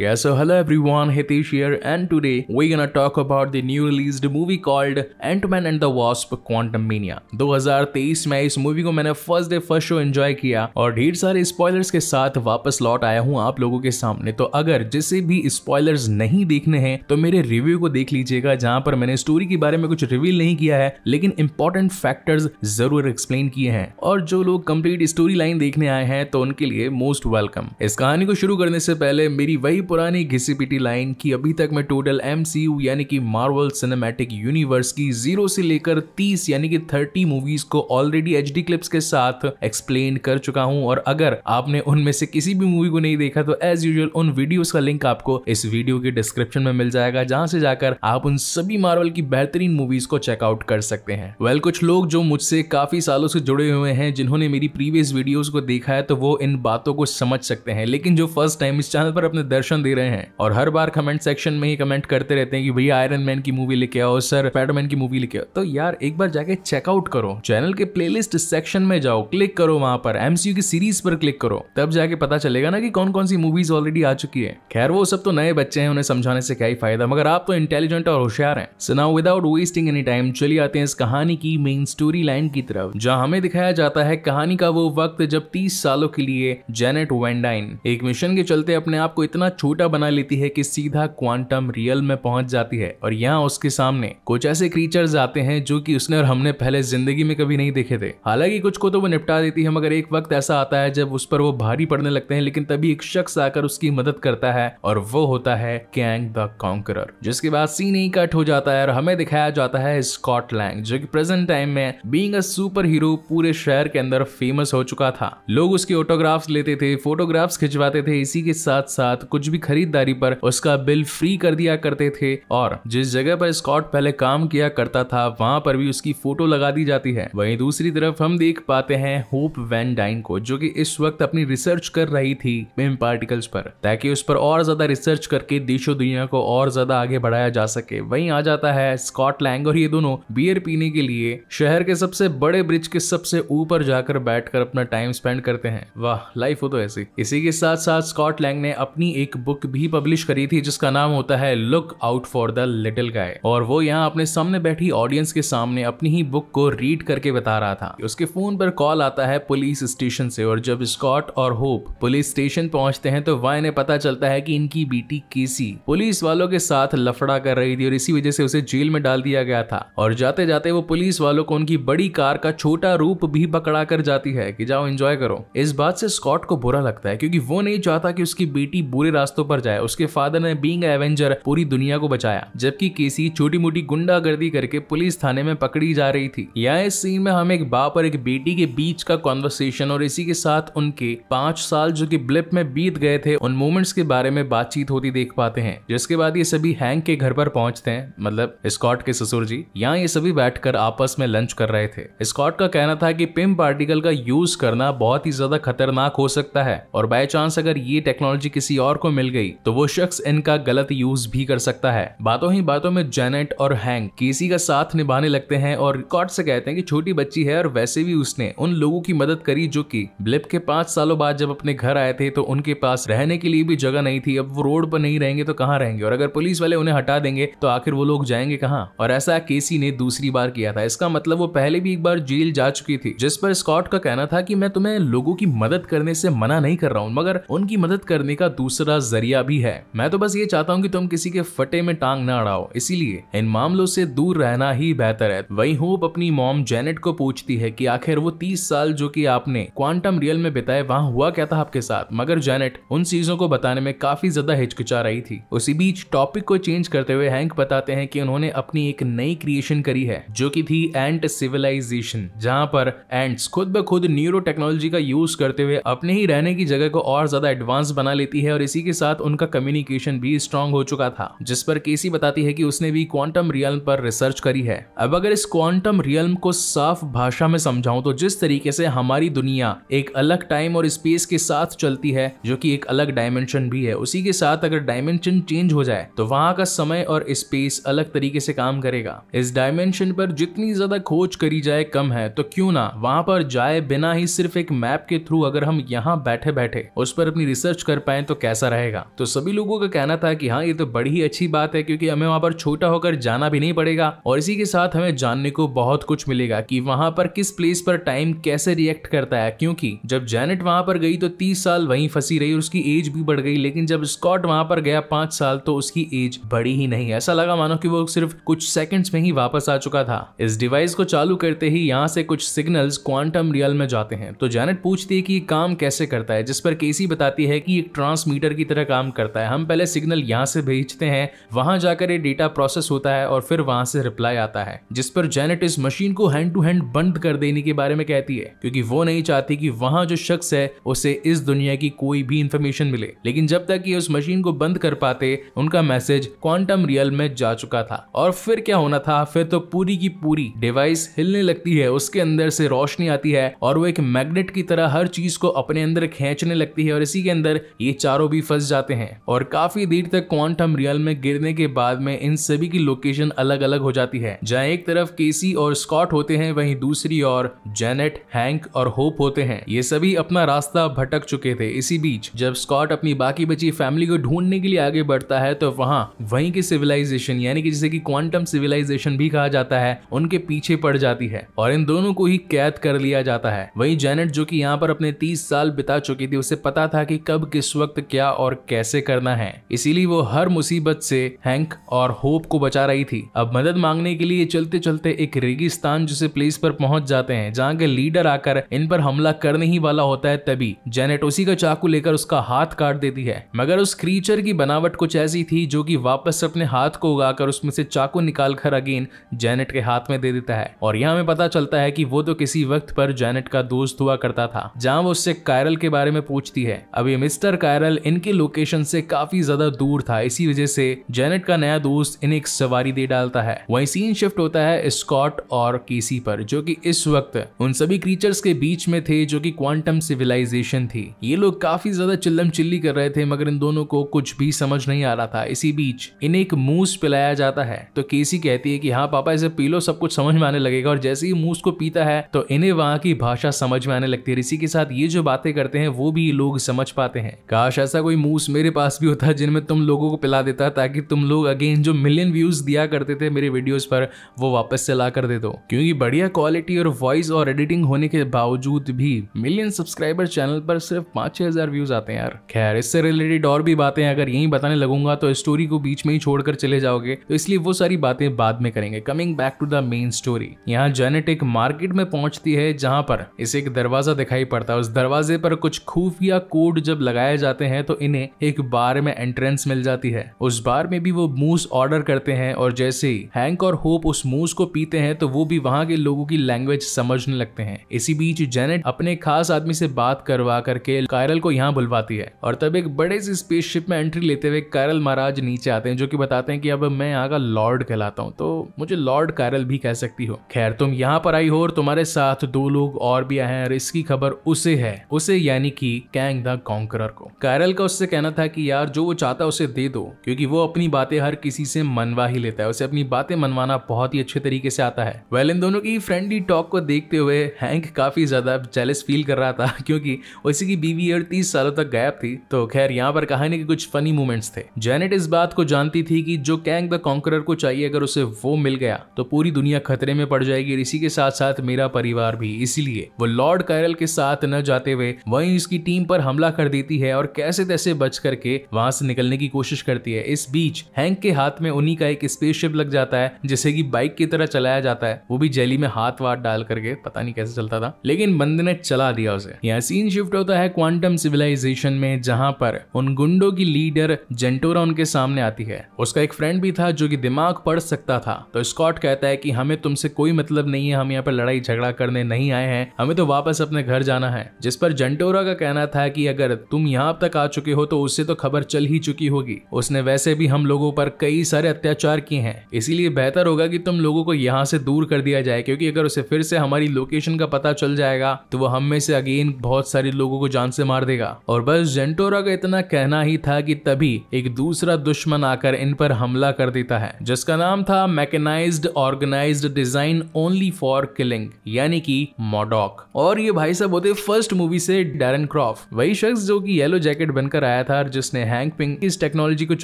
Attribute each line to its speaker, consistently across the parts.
Speaker 1: Yeah, so hello everyone, Hitesh here and today we're gonna talk about the new released movie called Ant-Man and the Wasp Quantum Mania. 2023 में इस movie को मैंने first day first show enjoy किया और ढेर सारे spoilers के साथ वापस लौट आया हूँ आप लोगों के सामने तो अगर जिसे भी स्पॉयलर्स नहीं देखने हैं तो मेरे रिव्यू को देख लीजिएगा जहाँ पर मैंने स्टोरी के बारे में कुछ रिवील नहीं किया है लेकिन इंपॉर्टेंट फैक्टर्स जरूर एक्सप्लेन किए हैं और जो लोग कम्प्लीट स्टोरी लाइन देखने आए हैं तो उनके लिए मोस्ट वेलकम इस कहानी को शुरू करने से पहले मेरी वही पुरानी घिसी पिटी लाइन कि अभी तक मैं टोटल एम यानी कि मार्वल सिनेमैटिक यूनिवर्स की जीरो से लेकर तीस यानी कि थर्टी मूवीज को ऑलरेडी एच क्लिप्स के साथ एक्सप्लेन कर चुका हूँ और अगर आपने उनमें से किसी भी मूवी को नहीं देखा तो एज यूजल उन वीडियोस का लिंक आपको इस वीडियो के डिस्क्रिप्शन में मिल जाएगा जहां से जाकर आप उन सभी मार्वल की बेहतरीन मूवीज को चेकआउट कर सकते हैं वेल well, कुछ लोग जो मुझसे काफी सालों से जुड़े हुए हैं जिन्होंने मेरी प्रीवियस वीडियोस को देखा है तो वो इन बातों को समझ सकते हैं लेकिन जो फर्स्ट टाइम इस चैनल पर अपने दर्शन इंस्ट्रक्शन दे रहे हैं और हर बार कमेंट सेक्शन में ही कमेंट करते रहते हैं कि भैया आयरन मैन की मूवी लिखे आओ सर स्पाइडरमैन की मूवी लिखे आओ तो यार एक बार जाके चेकआउट करो चैनल के प्लेलिस्ट सेक्शन में जाओ क्लिक करो वहां पर एमसीयू की सीरीज पर क्लिक करो तब जाके पता चलेगा ना कि कौन कौन सी मूवीज ऑलरेडी आ चुकी है खैर वो सब तो नए बच्चे हैं उन्हें समझाने से क्या ही फायदा मगर आप तो इंटेलिजेंट और होशियार हैं so now without wasting any time चलिए आते हैं इस कहानी की मेन स्टोरी लाइन की तरफ जहां हमें दिखाया जाता है कहानी का वो वक्त जब तीस सालों के लिए जेनेट वेंडाइन एक मिशन के चलते अपने आप को इतना छोटा बना लेती है कि सीधा क्वांटम रियल में पहुंच जाती है और यहाँ उसके सामने कुछ ऐसे क्रीचर्स आते हैं जो कि उसने और हमने पहले जिंदगी में कभी नहीं देखे थे हालांकि कुछ को तो वो निपटा देती है मगर एक वक्त ऐसा आता है जब उस पर वो भारी पड़ने लगते हैं लेकिन तभी एक शख्स आकर उसकी मदद करता है और वो होता है कैंग द कॉन्कर जिसके बाद सीन ही कट हो जाता है और हमें दिखाया जाता है स्कॉटलैंड जो कि प्रेजेंट टाइम में बीइंग अ सुपर हीरो पूरे शहर के अंदर फेमस हो चुका था लोग उसके ऑटोग्राफ्स लेते थे फोटोग्राफ्स खिंचवाते थे इसी के साथ साथ कुछ भी खरीदारी पर उसका बिल फ्री कर दिया करते थे और जिस जगह पर स्कॉट पहले काम किया करता था वहां पर भी उसकी फोटो लगा दी जाती है वहीं दूसरी तरफ हम देख पाते हैं होप वैन डाइन को जो कि इस वक्त अपनी रिसर्च कर रही थी मेम पार्टिकल्स पर ताकि उस पर और ज्यादा रिसर्च करके देशों दुनिया को और ज्यादा आगे बढ़ाया जा सके वहीं आ जाता है स्कॉट लैंग और ये दोनों बियर पीने के लिए शहर के सबसे बड़े ब्रिज के सबसे ऊपर जाकर बैठकर अपना टाइम स्पेंड करते हैं वाह लाइफ हो तो ऐसी इसी के साथ साथ स्कॉट लैंग ने अपनी एक बुक भी पब्लिश करी थी जिसका नाम होता है look out for the little guy और वो यहाँ अपने सामने बैठी ऑडियंस के सामने अपनी ही बुक को रीड करके बता रहा था उसके फोन पर कॉल आता है पुलिस स्टेशन से और जब स्कॉट और होप पुलिस स्टेशन पहुंचते हैं तो वाई ने पता चलता है की इनकी बेटी केसी पुलिस वालों के साथ लफड़ा कर रही थी और इसी वजह से उसे जेल में डाल दिया गया था और जाते जाते वो पुलिस वालों को उनकी बड़ी कार का छोटा रूप भी पकड़ा कर जाती है कि जाओ एंजॉय करो इस बात से स्कॉट को बुरा लगता है क्योंकि वो नहीं चाहता कि उसकी बेटी बुरे रास्तों पर जाए उसके फादर ने बींग एवेंजर पूरी दुनिया को बचाया जबकि केसी छोटी मोटी गुंडागर्दी करके पुलिस थाने में पकड़ी जा रही थी यहाँ इस सीन में हम एक बाप और एक बेटी के बीच का कॉन्वर्सेशन और इसी के साथ उनके पांच साल जो की ब्लिप में बीत गए थे उन मोमेंट्स के बारे में बातचीत होती देख पाते हैं जिसके बाद ये सभी हैंक के घर पर पहुंचते हैं मतलब स्कॉट के ससुर जी यहाँ ये सभी बैठ आपस में लंच कर रहे थे स्कॉट का कहना था कि पिम पार्टिकल का यूज करना बहुत ही ज्यादा खतरनाक हो सकता है और बाय चांस अगर ये टेक्नोलॉजी किसी और को मिल गई तो वो शख्स इनका गलत यूज भी कर सकता है बातों ही बातों में जेनेट और हैंग केसी का साथ निभाने लगते हैं और कॉट से कहते हैं कि छोटी बच्ची है और वैसे भी उसने उन लोगों की मदद करी जो कि ब्लिप के पांच सालों बाद जब अपने घर आए थे तो उनके पास रहने के लिए भी जगह नहीं थी अब वो रोड पर नहीं रहेंगे तो कहाँ रहेंगे और अगर पुलिस वाले उन्हें हटा देंगे तो आखिर वो लोग जाएंगे कहाँ और ऐसा केसी ने दूसरी बार किया था इसका मतलब वो पहले भी एक बार जेल जा चुकी थी जिस पर स्कॉट का कहना था कि मैं तुम्हें लोगों की मदद करने से मना नहीं कर रहा हूँ मगर उनकी मदद करने का दूसरा पास जरिया भी है मैं तो बस ये चाहता हूँ कि तुम किसी के फटे में टांग ना अड़ाओ इसीलिए इन मामलों से दूर रहना ही बेहतर है वही होप अपनी मॉम जेनेट को पूछती है कि आखिर वो तीस साल जो कि आपने क्वांटम रियल में बिताए वहाँ हुआ क्या था आपके साथ मगर जेनेट उन चीजों को बताने में काफी ज्यादा हिचकिचा रही थी उसी बीच टॉपिक को चेंज करते हुए हैंक बताते हैं कि उन्होंने अपनी एक नई क्रिएशन करी है जो कि थी एंट सिविलाइजेशन जहां पर एंट्स खुद ब खुद न्यूरो टेक्नोलॉजी का यूज करते हुए अपने ही रहने की जगह को और ज्यादा एडवांस बना लेती है और इसी के के साथ उनका कम्युनिकेशन भी स्ट्रांग हो चुका था जिस पर केसी बताती है कि उसने भी क्वांटम रियल पर रिसर्च करी है अब अगर इस क्वांटम रियल को साफ भाषा में समझाऊं तो जिस तरीके से हमारी दुनिया एक अलग टाइम और स्पेस के साथ चलती है जो कि एक अलग डायमेंशन भी है उसी के साथ अगर डायमेंशन चेंज हो जाए तो वहां का समय और स्पेस अलग तरीके से काम करेगा इस डायमेंशन पर जितनी ज्यादा खोज करी जाए कम है तो क्यों ना वहां पर जाए बिना ही सिर्फ एक मैप के थ्रू अगर हम यहाँ बैठे बैठे उस पर अपनी रिसर्च कर पाए तो कैसा रहे जाएगा तो सभी लोगों का कहना था कि हाँ ये तो बड़ी ही अच्छी बात है क्योंकि हमें वहाँ पर छोटा होकर जाना भी नहीं पड़ेगा और इसी के साथ हमें जानने को बहुत कुछ मिलेगा कि वहाँ पर किस प्लेस पर टाइम कैसे रिएक्ट करता है क्योंकि जब जैनेट वहाँ पर गई तो तीस साल वहीं फंसी रही और उसकी एज भी बढ़ गई लेकिन जब स्कॉट वहाँ पर गया पांच साल तो उसकी एज बड़ी ही नहीं ऐसा लगा मानो कि वो सिर्फ कुछ सेकंड्स में ही वापस आ चुका था इस डिवाइस को चालू करते ही यहाँ से कुछ सिग्नल क्वांटम रियल में जाते हैं तो जैनेट पूछती है कि काम कैसे करता है जिस पर केसी बताती है कि एक ट्रांसमीटर की तरह काम करता है हम पहले सिग्नल यहाँ से भेजते हैं वहां जाकर ये डेटा प्रोसेस होता है और फिर वहां से रिप्लाई आता है जिस पर जेनेट इस मशीन को हैंड टू हैंड बंद कर देने के बारे में कहती है क्योंकि वो नहीं चाहती कि वहां जो शख्स है उसे इस दुनिया की कोई भी इंफॉर्मेशन मिले लेकिन जब तक ये उस मशीन को बंद कर पाते उनका मैसेज क्वांटम रियल में जा चुका था और फिर क्या होना था फिर तो पूरी की पूरी डिवाइस हिलने लगती है उसके अंदर से रोशनी आती है और वो एक मैग्नेट की तरह हर चीज को अपने अंदर खींचने लगती है और इसी के अंदर ये चारों भी फंस फंस जाते हैं और काफी देर तक क्वांटम रियल में गिरने के बाद में इन सभी की लोकेशन अलग अलग हो जाती है जहाँ एक तरफ केसी और स्कॉट होते हैं वहीं दूसरी ओर जेनेट हैंक और होप होते हैं ये सभी अपना रास्ता भटक चुके थे इसी बीच जब स्कॉट अपनी बाकी बची फैमिली को ढूंढने के लिए आगे बढ़ता है तो वहाँ वही की सिविलाइजेशन यानी कि जिसे की क्वांटम सिविलाइजेशन भी कहा जाता है उनके पीछे पड़ जाती है और इन दोनों को ही कैद कर लिया जाता है वही जेनेट जो की यहाँ पर अपने तीस साल बिता चुकी थी उसे पता था की कब किस वक्त क्या और और कैसे करना है इसीलिए वो हर मुसीबत से हैंक और होप को बचा रही थी अब मदद मांगने के लिए चलते चलते एक रेगिस्तान जैसे प्लेस पर पहुंच जाते हैं जहाँ के लीडर आकर इन पर हमला करने ही वाला होता है तभी जेनेट उसी का चाकू लेकर उसका हाथ काट देती है मगर उस क्रीचर की बनावट कुछ ऐसी थी जो कि वापस अपने हाथ को उगाकर उसमें से चाकू निकाल कर अगेन जेनेट के हाथ में दे देता है और यहाँ हमें पता चलता है कि वो तो किसी वक्त पर जेनेट का दोस्त हुआ करता था जहाँ वो उससे कायरल के बारे में पूछती है अभी मिस्टर कायरल इनके के लोकेशन से काफी ज्यादा दूर था इसी वजह से जेनेट का नया दोस्त इन्हें एक सवारी दे डालता है वही सीन शिफ्ट होता है स्कॉट और केसी पर जो कि इस वक्त उन सभी क्रीचर्स के बीच में थे जो कि क्वांटम सिविलाइजेशन थी ये लोग काफी ज्यादा चिल्लम चिल्ली कर रहे थे मगर इन दोनों को कुछ भी समझ नहीं आ रहा था इसी बीच इन्हें एक मूस पिलाया जाता है तो केसी कहती है कि हाँ पापा इसे पी लो सब कुछ समझ में आने लगेगा और जैसे ही मूस को पीता है तो इन्हें वहाँ की भाषा समझ में आने लगती है इसी के साथ ये जो बातें करते हैं वो भी लोग समझ पाते हैं काश ऐसा कोई मूव्स मेरे पास भी होता है जिनमें तुम लोगों को पिला देता ताकि तुम लोग अगेन जो मिलियन व्यूज़ दिया करते थे मेरे वीडियोज़ पर वो वापस से ला कर दे दो क्योंकि बढ़िया क्वालिटी और वॉइस और एडिटिंग होने के बावजूद भी मिलियन सब्सक्राइबर चैनल पर सिर्फ पांच छः हज़ार व्यूज़ आते हैं यार खैर इससे रिलेटेड और भी बातें अगर यही बताने लगूंगा तो स्टोरी को बीच में ही छोड़कर चले जाओगे तो इसलिए वो सारी बातें बाद में करेंगे coming back to the main story यहाँ जेनेटिक मार्केट में पहुंचती है जहां पर इसे एक दरवाजा दिखाई पड़ता है उस दरवाजे पर कुछ खुफिया कोड जब लगाए जाते हैं तो इन इन्हें एक बार में एंट्रेंस मिल जाती है उस बार में भी वो मूस ऑर्डर करते हैं और जैसे ही हैंक और होप उस मूस को पीते हैं तो वो भी वहाँ के लोगों की लैंग्वेज समझने लगते हैं इसी बीच जेनेट अपने खास आदमी से बात करवा करके कायरल को यहाँ बुलवाती है और तब एक बड़े से स्पेसशिप में एंट्री लेते हुए कायरल महाराज नीचे आते हैं जो कि बताते हैं कि अब मैं यहाँ का लॉर्ड कहलाता हूँ तो मुझे लॉर्ड कायरल भी कह सकती हो खैर तुम यहाँ पर आई हो और तुम्हारे साथ दो लोग और भी आए हैं और इसकी खबर उसे है उसे यानी कि कैंग द कॉन्करर को कायरल का उससे उससे कहना था कि यार जो वो चाहता है उसे दे दो क्योंकि वो अपनी बातें हर किसी से मनवा ही लेता है उसे अपनी बातें मनवाना बहुत ही अच्छे तरीके से आता है वेल इन दोनों की फ्रेंडली टॉक को देखते हुए हैंक काफी ज्यादा जेलस फील कर रहा था क्योंकि उसी की बीवी और तीस सालों तक गायब थी तो खैर यहाँ पर कहानी के कुछ फनी मोमेंट्स थे जेनेट इस बात को जानती थी कि जो कैंग द कॉन्करर को चाहिए अगर उसे वो मिल गया तो पूरी दुनिया खतरे में पड़ जाएगी इसी के साथ साथ मेरा परिवार भी इसीलिए वो लॉर्ड कैरल के साथ न जाते हुए वही उसकी टीम पर हमला कर देती है और कैसे तैसे से बच करके वहां से निकलने की कोशिश करती है इस बीच हैंक के हाथ में उन्हीं का एक स्पेसशिप लग जाता है जिसे की बाइक की तरह चलाया जाता है वो भी जेली में हाथ वाथ डाल करके पता नहीं कैसे चलता था लेकिन बंद ने चला दिया उसे यहाँ सीन शिफ्ट होता है क्वांटम सिविलाइजेशन में जहां पर उन गुंडो की लीडर जेंटोरा उनके सामने आती है उसका एक फ्रेंड भी था जो कि दिमाग पढ़ सकता था तो स्कॉट कहता है कि हमें तुमसे कोई मतलब नहीं है हम यहाँ पर लड़ाई झगड़ा करने नहीं आए हैं हमें तो वापस अपने घर जाना है जिस पर जेंटोरा का कहना था कि अगर तुम यहाँ तक आ चुके हो हो तो उससे तो खबर चल ही चुकी होगी उसने वैसे भी हम लोगों पर कई सारे अत्याचार किए हैं इसीलिए बेहतर होगा कि तुम लोगों को यहाँ से दूर कर दिया जाए क्योंकि अगर उसे फिर से हमारी लोकेशन का पता चल जाएगा तो वो हम में से अगेन बहुत सारे लोगों को जान से मार देगा और बस जेंटोरा का इतना कहना ही था कि तभी एक दूसरा दुश्मन आकर इन पर हमला कर देता है जिसका नाम था mechanize organize design only for killing यानी कि मोडॉक और ये भाई साहब होते फर्स्ट मूवी से डेरन क्रॉफ वही शख्स जो कि येलो जैकेट बनकर आया आया था और जिसने हैंक पिंग इस टेक्नोलॉजी को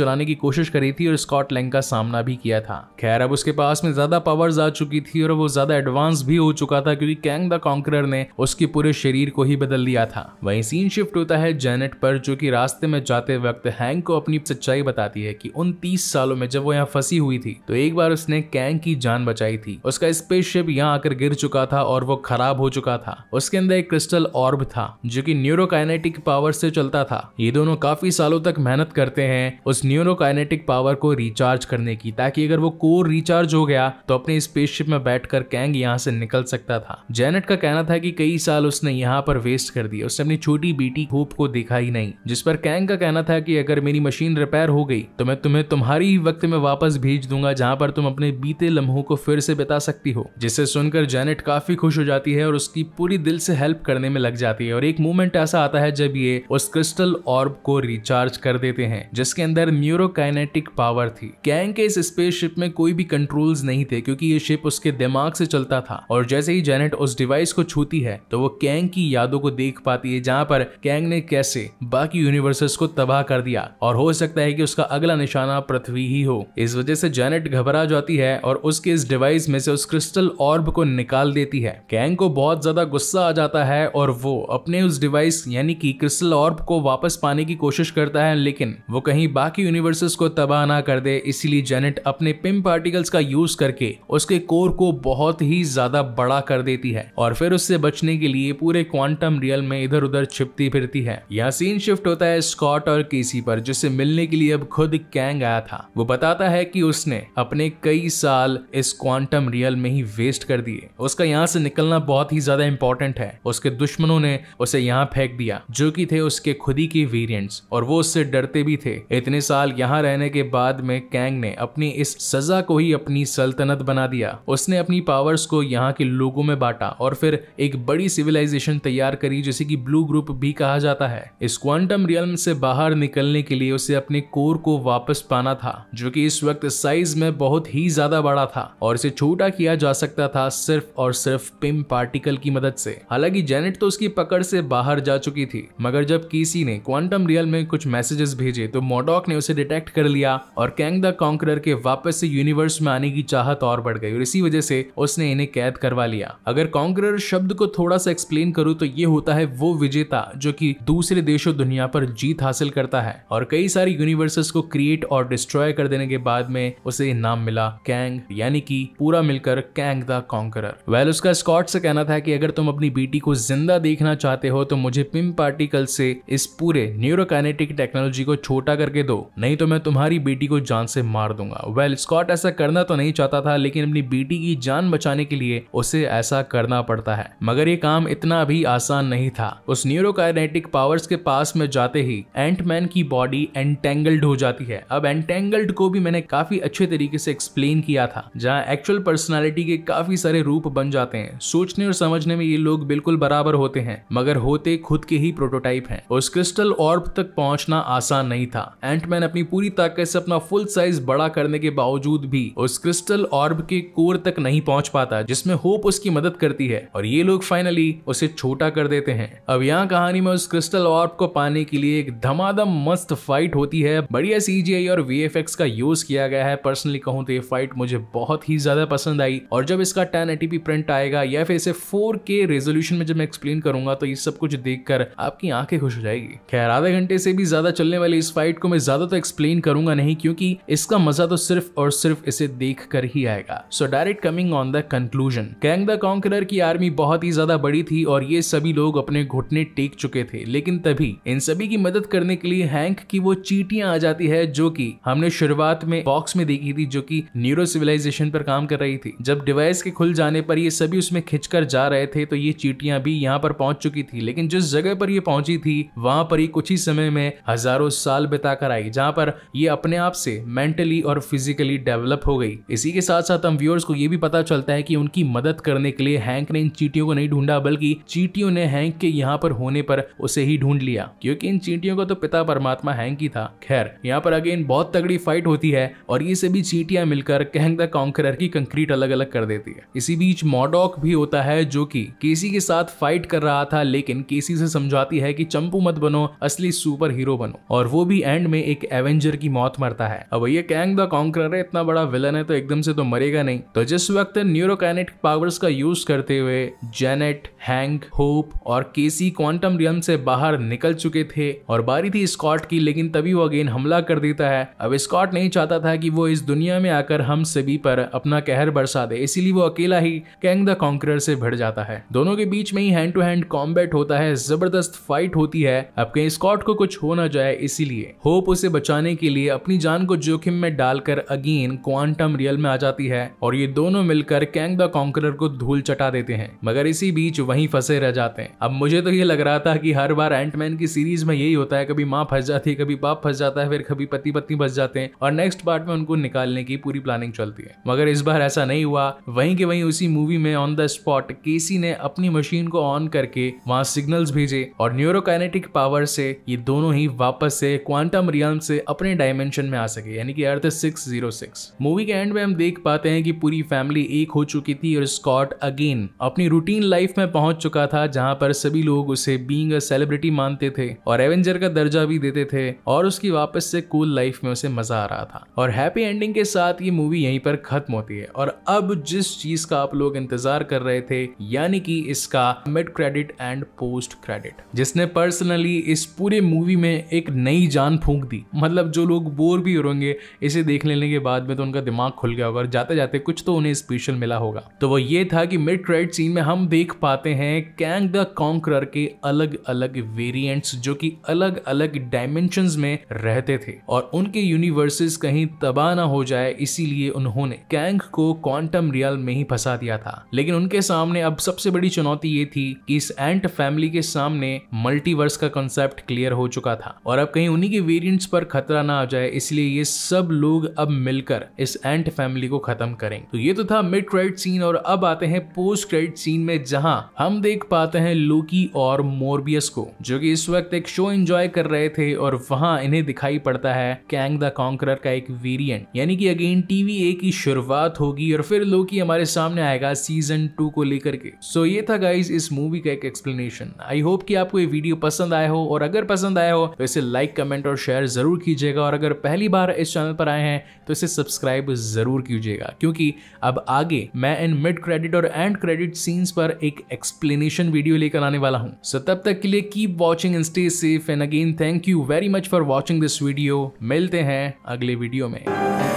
Speaker 1: चलाने की कोशिश करी थी और स्कॉट लैंग का सामना भी किया था खैर अब उसके पास में ज्यादा पावर्स आ चुकी थी और वो ज्यादा एडवांस भी हो चुका था क्योंकि कैंग द कॉन्करर ने उसके पूरे शरीर को ही बदल दिया था वही सीन शिफ्ट होता है जेनेट पर जो की रास्ते में जाते वक्त हैंक को अपनी सच्चाई बताती है की उन तीस सालों में जब वो यहाँ फंसी हुई थी तो एक बार उसने कैंग की जान बचाई थी उसका स्पेसशिप यहाँ आकर गिर चुका था और वो खराब हो चुका था उसके अंदर एक क्रिस्टल ऑर्ब था जो कि न्यूरोकाइनेटिक पावर से चलता था ये दोनों काफी सालों तक मेहनत करते हैं उस न्यूरोकाइनेटिक पावर को रिचार्ज करने की ताकि अगर वो कोर रिचार्ज हो गया तो अपने स्पेसशिप में बैठकर कैंग यहाँ से निकल सकता था जेनेट का कहना था कि कई साल उसने यहाँ पर वेस्ट कर दिया उसने अपनी छोटी बेटी होप को देखा ही नहीं जिस पर कैंग का कहना था कि अगर मेरी मशीन रिपेयर हो गई तो मैं तुम्हें तुम्हारी ही वक्त में वापस भेज दूंगा जहाँ पर तुम अपने बीते लम्हों को फिर से बिता सकती हो जिसे सुनकर जेनेट काफी खुश हो जाती है और उसकी पूरी दिल से हेल्प करने में लग जाती है और एक मोमेंट ऐसा आता है जब ये उस क्रिस्टल ऑर्ब को रिचार्ज कर देते हैं जिसके अंदर न्यूरोकाइनेटिक पावर थी कैंग के इस स्पेसशिप में कोई भी कंट्रोल्स नहीं थे क्योंकि ये शिप उसके दिमाग से चलता था और जैसे ही जेनेट उस डिवाइस को छूती है तो वो कैंग की यादों को देख पाती है जहाँ पर कैंग ने कैसे बाकी यूनिवर्सेस को तबाह कर दिया और हो सकता है कि उसका अगला निशाना पृथ्वी ही हो इस वजह से जेनेट घबरा जाती है और उसके इस डिवाइस में से उस क्रिस्टल ऑर्ब को निकाल देती है कैंग को बहुत ज्यादा गुस्सा आ जाता है और वो अपने उस डिवाइस यानी कि क्रिस्टल ऑर्ब को वापस पाने की कोशिश करता है लेकिन वो कहीं बाकी यूनिवर्सेस को तबाह ना कर दे इसीलिए जेनेट अपने पिम पार्टिकल्स का यूज करके उसके कोर को बहुत ही ज्यादा बड़ा कर देती है और फिर उससे बचने के लिए पूरे क्वांटम रियल में इधर उधर छिपती फिरती है यहाँ सीन शिफ्ट होता है स्कॉट और केसी पर जिसे मिलने के लिए अब खुद कैंग आया था वो बताता है कि उसने अपने कई साल इस क्वांटम रियल में ही वेस्ट कर दिए उसका यहाँ से निकलना बहुत ही ज्यादा इंपॉर्टेंट है उसके दुश्मनों ने उसे यहाँ फेंक दिया जो की थे उसके खुदी ही के वीरियंट एजेंट्स और वो उससे डरते भी थे इतने साल यहाँ रहने के बाद में कैंग ने अपनी इस सजा को ही अपनी सल्तनत बना दिया उसने अपनी पावर्स को यहाँ के लोगों में बांटा और फिर एक बड़ी सिविलाइजेशन तैयार करी जिसे की ब्लू ग्रुप भी कहा जाता है इस क्वांटम रियलम से बाहर निकलने के लिए उसे अपने कोर को वापस पाना था जो कि इस वक्त साइज में बहुत ही ज्यादा बड़ा था और इसे छोटा किया जा सकता था सिर्फ और सिर्फ पिम पार्टिकल की मदद से हालांकि जेनेट तो उसकी पकड़ से बाहर जा चुकी थी मगर जब किसी ने क्वांटम रियल में कुछ मैसेजेस भेजे तो मोडॉक ने उसे डिटेक्ट कर लिया और कैंग द कॉन्करर के वापस से यूनिवर्स में आने की चाहत और बढ़ गई और इसी वजह से उसने इन्हें कैद करवा लिया अगर कॉन्करर शब्द को थोड़ा सा एक्सप्लेन करूँ तो ये होता है वो विजेता जो की दूसरे देशों दुनिया पर जीत हासिल करता है और कई सारी यूनिवर्सेस को क्रिएट और डिस्ट्रॉय कर देने के बाद में उसे नाम मिला कैंग यानी कि पूरा मिलकर कैंग द कॉन्करर वेल उसका स्कॉट से कहना था कि अगर तुम अपनी बेटी को जिंदा देखना चाहते हो तो मुझे पिम पार्टिकल से इस पूरे न्यूरो न्यूरोकाइनेटिक टेक्नोलॉजी को छोटा करके दो नहीं तो मैं तुम्हारी बेटी को जान से मार दूंगा वेल well, स्कॉट ऐसा करना तो नहीं चाहता था लेकिन अपनी बेटी की जान बचाने के लिए उसे ऐसा करना पड़ता है मगर ये काम इतना भी आसान नहीं था उस न्यूरोकाइनेटिक पावर्स के पास में जाते ही एंटमैन की बॉडी एंटेंगल्ड हो जाती है अब एंटेंगल्ड को भी मैंने काफी अच्छे तरीके से एक्सप्लेन किया था जहाँ एक्चुअल पर्सनैलिटी के काफी सारे रूप बन जाते हैं सोचने और समझने में ये लोग बिल्कुल बराबर होते हैं मगर होते खुद के ही प्रोटोटाइप हैं उस क्रिस्टल और अब तक पहुंचना आसान नहीं था एंटमैन अपनी पूरी ताकत से अपना फुल साइज बड़ा करने के बावजूद भी उस क्रिस्टल ऑर्ब के कोर तक नहीं पहुंच पाता जिसमें होप उसकी मदद करती है और ये लोग फाइनली उसे छोटा कर देते हैं अब यहाँ कहानी में उस क्रिस्टल ऑर्ब को पाने के लिए एक धमाधम मस्त फाइट होती है बढ़िया सीजीआई और वी का यूज किया गया है पर्सनली कहूँ तो ये फाइट मुझे बहुत ही ज्यादा पसंद आई और जब इसका टेन एटीपी प्रिंट आएगा या फिर इसे फोर के रेजोल्यूशन में जब मैं एक्सप्लेन करूंगा तो ये सब कुछ देखकर आपकी आंखें खुश हो जाएगी खैर आधे घंटे से भी ज्यादा चलने वाली इस फाइट को मैं ज्यादा तो एक्सप्लेन करूंगा नहीं क्योंकि इसका मजा तो सिर्फ और सिर्फ इसे देख कर ही आएगा so direct coming on the conclusion Kang the Conqueror की आर्मी बहुत ही ज्यादा बड़ी थी और ये सभी लोग अपने घुटने टेक चुके थे लेकिन तभी इन सभी की मदद करने के लिए हैंक की वो चीटियां आ जाती है जो की हमने शुरुआत में बॉक्स में देखी थी जो की न्यूरो सिविलाइजेशन पर काम कर रही थी जब डिवाइस के खुल जाने पर ये सभी उसमें खिंचकर जा रहे थे तो ये चीटियां भी यहाँ पर पहुंच चुकी थी लेकिन जिस जगह पर ये पहुंची थी वहां पर ही कुछ ही समय में हजारों साल बिताकर आई जहां पर ये अपने आप से मेंटली और फिजिकली डेवलप हो गई इसी के साथ साथ हम व्यूअर्स को ये भी पता चलता है कि उनकी मदद करने के लिए हैंक ने इन चीटियों को नहीं ढूंढा बल्कि चीटियों ने हैंक के यहाँ पर होने पर उसे ही ढूंढ लिया क्योंकि इन चीटियों का तो पिता परमात्मा हैंक ही था खैर यहाँ पर अगेन बहुत तगड़ी फाइट होती है और ये सभी चीटियां मिलकर कहंग द कॉन्करर की कंक्रीट अलग अलग कर देती है इसी बीच मॉडॉक भी होता है जो कि केसी के साथ फाइट कर रहा था लेकिन केसी से समझाती है कि चंपू मत बनो असली सुपर हीरो बनो और वो भी एंड में एक एवेंजर की मौत मरता है अब ये कैंग द कॉन्करर है इतना बड़ा विलन है तो एकदम से तो मरेगा नहीं तो जिस वक्त न्यूरोकैनेटिक पावर्स का यूज करते हुए जेनेट हैंक होप और केसी क्वांटम रियम से बाहर निकल चुके थे और बारी थी स्कॉट की लेकिन तभी वो अगेन हमला कर देता है अब स्कॉट नहीं चाहता था कि वो इस दुनिया में आकर हम सभी पर अपना कहर बरसा दे इसीलिए वो अकेला ही कैंग द कॉन्करर से भिड़ जाता है दोनों के बीच में ही हैंड टू हैंड कॉम्बैट होता है जबरदस्त फाइट होती है अब कहीं स्कॉट स्कॉट को कुछ हो ना जाए इसीलिए होप उसे बचाने के लिए अपनी जान को जोखिम में डालकर अगेन क्वांटम रियल में आ जाती है और ये दोनों मिलकर कैंग द कॉन्करर को धूल चटा देते हैं मगर इसी बीच वही फंसे रह जाते हैं अब मुझे तो ये लग रहा था कि हर बार एंटमैन की सीरीज में यही होता है कभी माँ फंस जाती है कभी बाप फंस जाता है फिर कभी पति पत्नी फंस जाते हैं और नेक्स्ट पार्ट में उनको निकालने की पूरी प्लानिंग चलती है मगर इस बार ऐसा नहीं हुआ वहीं के वहीं उसी मूवी में ऑन द स्पॉट केसी ने अपनी मशीन को ऑन करके वहां सिग्नल्स भेजे और न्यूरोकाइनेटिक पावर से ये दोनों ही वापस से क्वांटम रियम से अपने डायमेंशन में आ सके यानी कि Earth six zero six movie के एंड में हम देख पाते हैं कि पूरी फैमिली एक हो चुकी थी और स्कॉट अगेन अपनी रूटीन लाइफ में पहुंच चुका था जहां पर सभी लोग उसे बींग अ सेलिब्रिटी मानते थे और एवेंजर का दर्जा भी देते थे और उसकी वापस से कूल लाइफ में उसे मजा आ रहा था और हैप्पी एंडिंग के साथ ये मूवी यहीं पर खत्म होती है और अब जिस चीज का आप लोग इंतजार कर रहे थे यानी कि इसका mid credit and post credit जिसने पर्सनली इस पूरे पूरे मूवी में एक नई जान फूंक दी मतलब जो लोग बोर भी होंगे इसे देख लेने के बाद में तो उनका दिमाग खुल गया होगा और जाते जाते कुछ तो उन्हें स्पेशल मिला होगा तो वो ये था कि मिड क्रेडिट सीन में हम देख पाते हैं कैंग द कॉन्करर के अलग अलग वेरियंट्स जो कि अलग अलग डायमेंशन में रहते थे और उनके यूनिवर्सेस कहीं तबाह ना हो जाए इसीलिए उन्होंने कैंग को क्वांटम रियल में ही फंसा दिया था लेकिन उनके सामने अब सबसे बड़ी चुनौती ये थी कि इस एंट फैमिली के सामने मल्टीवर्स का कॉन्सेप्ट क्लियर क्लियर हो चुका था और अब कहीं उन्हीं के वेरिएंट्स पर खतरा ना आ जाए इसलिए ये सब लोग अब मिलकर इस एंट फैमिली को खत्म करें तो ये तो था मिड क्रेडिट सीन और अब आते हैं पोस्ट क्रेडिट सीन में जहाँ हम देख पाते हैं लोकी और मोरबियस को जो कि इस वक्त एक शो एंजॉय कर रहे थे और वहां इन्हें दिखाई पड़ता है कैंग द कॉन्करर का एक वेरियंट यानी कि अगेन टीवी ए की शुरुआत होगी और फिर लोकी हमारे सामने आएगा सीजन टू को लेकर के सो so ये था गाइज इस मूवी का एक एक्सप्लेनेशन आई होप कि आपको ये वीडियो पसंद आया हो और अगर पसंद पसंद आया हो तो इसे लाइक कमेंट और शेयर जरूर कीजिएगा और अगर पहली बार इस चैनल पर आए हैं तो इसे सब्सक्राइब जरूर कीजिएगा क्योंकि अब आगे मैं इन मिड क्रेडिट और एंड क्रेडिट सीन्स पर एक एक्सप्लेनेशन वीडियो लेकर आने वाला हूँ सो तब तक के लिए keep watching and stay safe and again thank you very much for watching this video मिलते हैं अगले वीडियो में